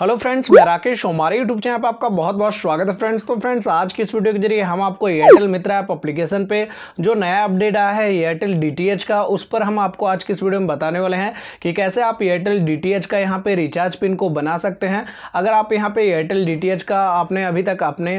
hello friends मैं राकेश हमारे YouTube channel पर आपका बहुत बहुत स्वागत है फ्रेंड्स तो फ्रेंड्स आज की इस वीडियो के जरिए हम आपको एयरटेल मित्र ऐप एप्लीकेशन पे जो नया अपडेट आया है एयरटेल डीटीएच का उस पर हम आपको आज की इस वीडियो में बताने वाले हैं कि कैसे आप एयरटेल डीटीएच का यहाँ पे रिचार्ज पिन को बना सकते हैं अगर आप यहाँ पर एयरटेल डी का आपने अभी तक अपने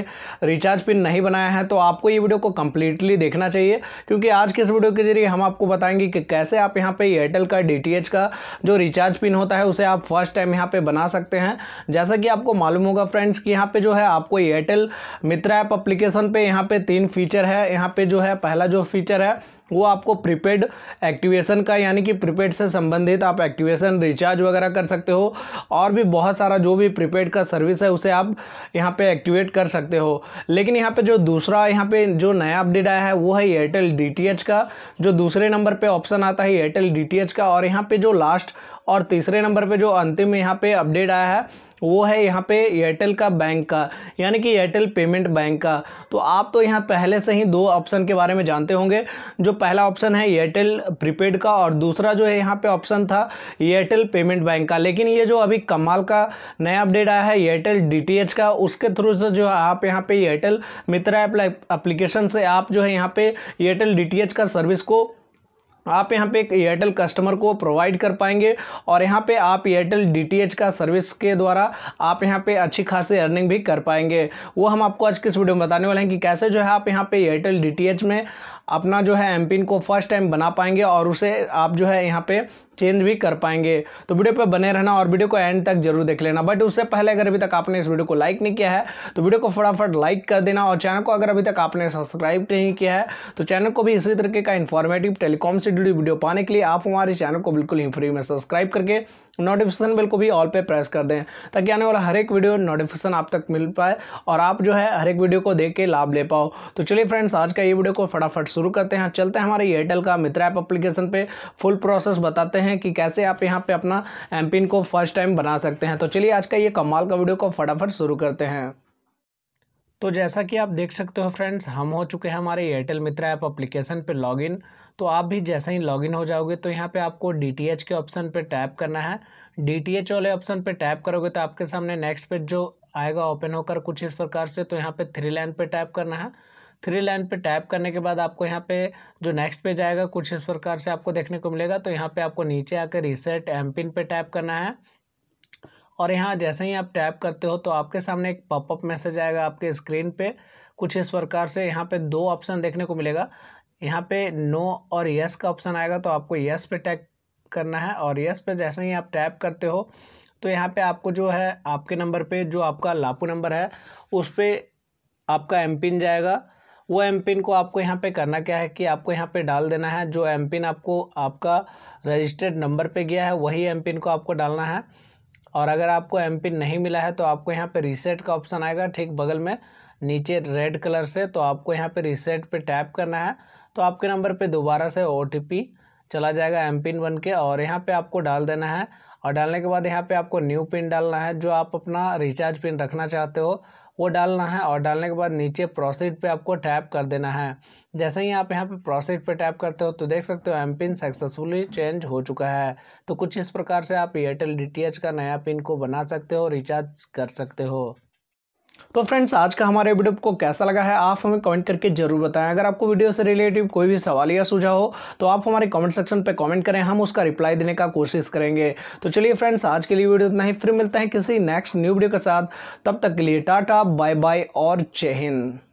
रिचार्ज पिन नहीं बनाया है तो आपको ये वीडियो को कम्प्लीटली देखना चाहिए क्योंकि आज की इस वीडियो के जरिए हम आपको बताएंगे कि कैसे आप यहाँ पर एयरटेल का डी का जो रिचार्ज पिन होता है उसे आप फर्स्ट टाइम यहाँ पर बना सकते हैं जैसा कि आपको मालूम होगा फ्रेंड्स कि यहाँ पे जो है आपको एयरटेल मित्र ऐप एप्लीकेशन पे यहाँ पे तीन फीचर है यहाँ पे जो है पहला जो फीचर है वो आपको प्रीपेड एक्टिवेशन का यानी कि प्रीपेड से संबंधित आप एक्टिवेशन रिचार्ज वगैरह कर सकते हो और भी बहुत सारा जो भी प्रीपेड का सर्विस है उसे आप यहाँ पे एक्टिवेट कर सकते हो लेकिन यहाँ पे जो दूसरा यहाँ पे जो नया अपडेट आया है वो है एयरटेल डी का जो दूसरे नंबर पर ऑप्शन आता है एयरटेल डी का और यहाँ पर जो लास्ट और तीसरे नंबर पर जो अंतिम यहाँ पर अपडेट आया है वो है यहाँ पे एयरटेल का बैंक का यानी कि एयरटेल पेमेंट बैंक का तो आप तो यहाँ पहले से ही दो ऑप्शन के बारे में जानते होंगे जो पहला ऑप्शन है एयरटेल प्रीपेड का और दूसरा जो है यहाँ पे ऑप्शन था एयरटेल पेमेंट बैंक का लेकिन ये जो अभी कमाल का नया अपडेट आया है एयरटेल डी का उसके थ्रू से जो है आप यहाँ पर एयरटेल मित्रा एप्लीकेशन से आप जो है यहाँ पर एयरटेल डी का सर्विस को आप यहाँ पे एक एयरटेल कस्टमर को प्रोवाइड कर पाएंगे और यहाँ पे आप एयरटेल डी का सर्विस के द्वारा आप यहाँ पे अच्छी खासी अर्निंग भी कर पाएंगे वो हम आपको आज किस वीडियो में बताने वाले हैं कि कैसे जो है आप यहाँ पे एयरटेल डी में अपना जो है एम पिन को फर्स्ट टाइम बना पाएंगे और उसे आप जो है यहाँ पे चेंज भी कर पाएंगे तो वीडियो पर बने रहना और वीडियो को एंड तक जरूर देख लेना बट उससे पहले अगर अभी तक आपने इस वीडियो को लाइक नहीं किया है तो वीडियो को फटाफट लाइक कर देना और चैनल को अगर अभी तक आपने सब्सक्राइब नहीं किया है तो चैनल को भी इसी तरीके का इन्फॉर्मेटिव टेलीकॉम से से जुड़ी वीडियो पाने के लिए आप हमारे चैनल को बिल्कुल ही फ्री में सब्सक्राइब करके नोटिफिकेशन बिल को भी ऑल पे प्रेस कर दें ताकि आने वाला हर एक वीडियो नोटिफिकेशन आप तक मिल पाए और आप जो है हर एक वीडियो को देख के लाभ ले पाओ तो चलिए फ्रेंड्स आज का ये वीडियो को फटाफट शुरू करते हैं चलते हैं हमारे एयरटेल का मित्र ऐप अप्लीकेशन पर फुल प्रोसेस बताते हैं कि कैसे आप यहाँ पर अपना एम को फर्स्ट टाइम बना सकते हैं तो चलिए आज का ये कमाल का वीडियो को फटाफट शुरू करते हैं तो जैसा कि आप देख सकते हो फ्रेंड्स हम हो चुके हैं हमारे एयरटेल मित्र ऐप एप्लीकेशन पे लॉगिन तो आप भी जैसे ही लॉगिन हो जाओगे तो यहाँ पे आपको डी के ऑप्शन पे टैप करना है डी वाले ऑप्शन पे टैप करोगे तो आपके सामने नेक्स्ट पेज जो आएगा ओपन होकर कुछ इस प्रकार से तो यहाँ पे थ्री लाइन पे टैप करना है थ्री लाइन पे टैप करने के बाद आपको यहाँ पे जो नेक्स्ट पेज आएगा कुछ इस प्रकार से आपको देखने को मिलेगा तो यहाँ पे आपको नीचे आकर रीसेट एम पिन पे टैप करना है और यहाँ जैसे ही आप टैप करते हो तो आपके सामने एक पॉपअप मैसेज आएगा आपके स्क्रीन पे कुछ इस प्रकार से यहाँ पे दो ऑप्शन देखने को मिलेगा यहाँ पे नो और यस का ऑप्शन आएगा तो आपको यस पे टैप करना है और यस पे जैसे ही आप टैप करते हो तो यहाँ पे आपको जो है आपके नंबर पे जो आपका लापू नंबर है उस पर आपका एम पिन जाएगा वो एम पिन को आपको यहाँ पे करना क्या है कि आपको यहाँ पे डाल देना है जो एम पिन आपको आपका रजिस्टर्ड नंबर पे गया है वही एम पिन को आपको डालना है और अगर आपको एम नहीं मिला है तो आपको यहाँ पर रीसेट का ऑप्शन आएगा ठीक बगल में नीचे रेड कलर से तो आपको यहाँ पर रीसेट पर टैप करना है तो आपके नंबर पर दोबारा से ओ चला जाएगा एम पिन बन के और यहाँ पे आपको डाल देना है और डालने के बाद यहाँ पे आपको न्यू पिन डालना है जो आप अपना रिचार्ज पिन रखना चाहते हो वो डालना है और डालने के बाद नीचे प्रोसीड पे आपको टैप कर देना है जैसे ही आप यहाँ पे प्रोसीड पे टैप करते हो तो देख सकते हो एम पिन सक्सेसफुली चेंज हो चुका है तो कुछ इस प्रकार से आप एयरटेल डी का नया पिन को बना सकते हो रिचार्ज कर सकते हो तो फ्रेंड्स आज का हमारे वीडियो को कैसा लगा है आप हमें कमेंट करके जरूर बताएं अगर आपको वीडियो से रिलेटिव कोई भी सवाल या सुझाव हो तो आप हमारे कमेंट सेक्शन पर कमेंट करें हम उसका रिप्लाई देने का कोशिश करेंगे तो चलिए फ्रेंड्स आज के लिए वीडियो इतना ही फिर मिलते हैं किसी नेक्स्ट न्यू वीडियो के साथ तब तक के लिए टाटा बाय बाय और जय हिंद